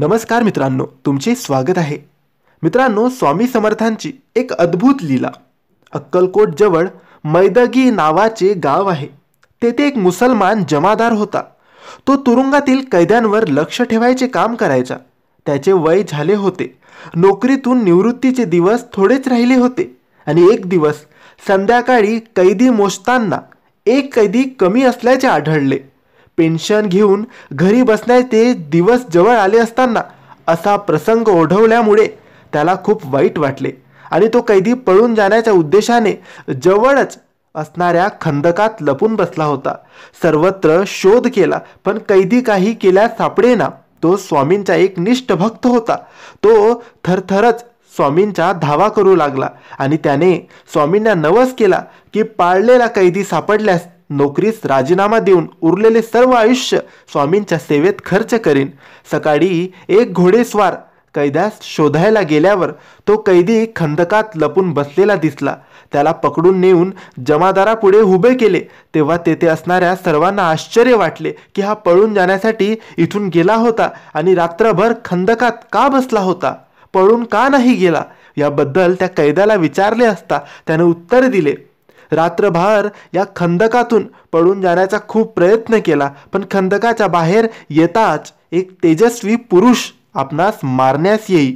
नमस्कार मित्रांनो तुमचे स्वागत आहे मित्रांनो स्वामी समर्थांची एक अद्भुत लीला अक्कलकोट जवळ मैदगी नावाचे गाव आहे तेथे एक मुसलमान जमादार होता तो तुरुंगातील कैद्यांवर लक्ष ठेवायचे काम करायचा त्याचे वय झाले होते नोकरीतून निवृत्तीचे दिवस थोडेच राहिले होते आणि एक दिवस संध्याकाळी कैदी मोजताना एक कैदी कमी असल्याचे आढळले पेन्शन घेऊन घरी बसण्याचे दिवस जवळ आले असताना असा प्रसंग ओढवल्यामुळे त्याला खूप वाईट वाटले आणि तो कैदी पळून जाण्याच्या उद्देशाने जवळच असणाऱ्या खंदकात लपून बसला होता सर्वत्र शोध केला पण कैदी काही केल्यास सापडेना तो स्वामींचा एक निष्ठ भक्त होता तो थरथरच स्वामींचा धावा करू लागला आणि त्याने स्वामींना नवस केला की पाळलेला कैदी सापडल्यास नोकरीस राजीनामा देऊन उरलेले सर्व आयुष्य स्वामींच्या सेवेत खर्च करीन सकाळी एक घोडेस्वार कैद्यास शोधायला गेल्यावर तो कैदी खंदकात लपून बसलेला दिसला त्याला पकडून नेऊन जमादारापुढे उभे केले तेव्हा तेथे असणाऱ्या सर्वांना आश्चर्य वाटले की हा पळून जाण्यासाठी इथून गेला होता आणि रात्रभर खंदकात का बसला होता पळून का नाही गेला याबद्दल त्या कैद्याला विचारले असता त्याने उत्तर दिले रात्रभर या खंदकातून पडून जाण्याचा खूप प्रयत्न केला पण खंदकाच्या बाहेर येताच एक तेजस्वी पुरुष आपणास मारण्यास येई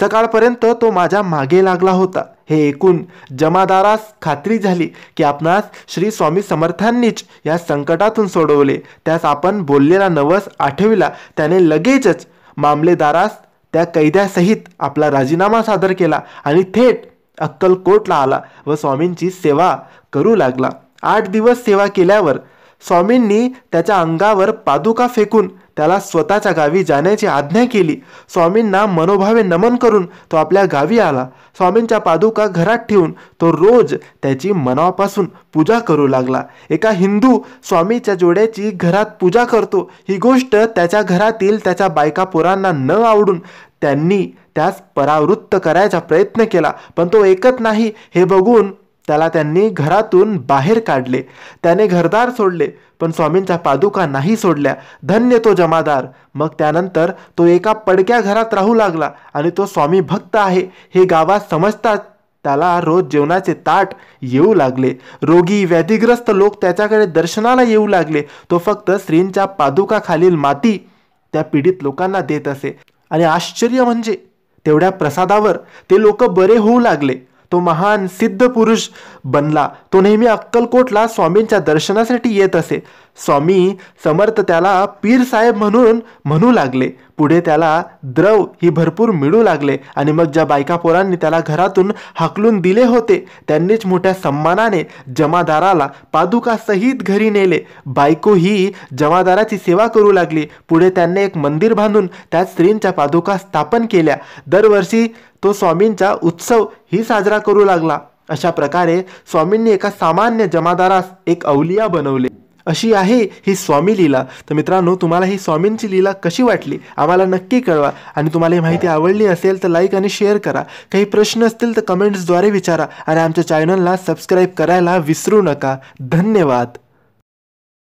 सकाळपर्यंत तो माझ्या मागे लागला होता हे ऐकून जमादारास खात्री झाली की आपणास श्री स्वामी समर्थांनीच या संकटातून सोडवले त्यास आपण बोललेला नवस आठविला त्याने लगेचच मामलेदारास त्या कैद्यासहित आपला राजीनामा सादर केला आणि थेट अक्कलकोटला आला व स्वामींची सेवा करू लागला आठ दिवस सेवा केल्यावर स्वामींनी त्याच्या अंगावर पादुका फेकून त्याला स्वतःच्या गावी जाण्याची आज्ञा केली स्वामींना मनोभावे नमन करून तो आपल्या गावी आला स्वामींच्या पादुका घरात ठेवून तो रोज त्याची मनापासून पूजा करू लागला एका हिंदू स्वामीच्या जोड्याची घरात पूजा करतो ही गोष्ट त्याच्या घरातील त्याच्या बायका पोरांना न आवडून त्यांनी त्यास परावृत्त करायचा प्रयत्न केला पण तो ऐकत नाही हे बघून त्याला त्यांनी घरातून बाहेर काढले त्याने घरदार सोडले पण स्वामींच्या पादुका नाही सोडल्या धन्य तो जमादार मग त्यानंतर तो एका पडक्या घरात राहू लागला आणि तो स्वामी भक्त आहे हे गावात समजतात त्याला रोज जेवणाचे ताट येऊ लागले रोगी व्याधीग्रस्त लोक त्याच्याकडे दर्शनाला येऊ लागले तो फक्त श्रींच्या पादुकाखालील माती त्या पीडित लोकांना देत असे आणि आश्चर्य म्हणजे तेवढ्या प्रसादावर ते लोक बरे होऊ लागले तो महान सिद्ध पुरुष बनला तो नेहमी अक्कलकोटला स्वामींच्या दर्शनासाठी येत असे स्वामी समर्थ त्याला पीर साहेब म्हणून म्हणू लागले पुढे त्याला द्रव ही भरपूर मिळू लागले आणि मग ज्या बायका पोरांनी त्याला घरातून हाकलून दिले होते त्यांनीच मोठ्या सन्मानाने जमादाराला पादुकासहित घरी नेले बायको ही जमादाराची सेवा करू लागली पुढे त्यांनी एक मंदिर बांधून त्या स्त्रींच्या पादुका स्थापन केल्या दरवर्षी तो स्वामींचा उत्सव ही साजरा करू लागला अशा प्रकारे स्वामींनी एका सामान्य जमादारास एक अवलिया बनवले अशी आहे ही स्वामी लीला तर मित्रांनो तुम्हाला ही स्वामींची लीला कशी वाटली आम्हाला नक्की कळवा आणि तुम्हाला ही माहिती आवडली असेल तर लाईक आणि शेअर करा काही प्रश्न असतील तर कमेंट्सद्वारे विचारा आणि आमच्या चॅनलला सबस्क्राईब करायला विसरू नका धन्यवाद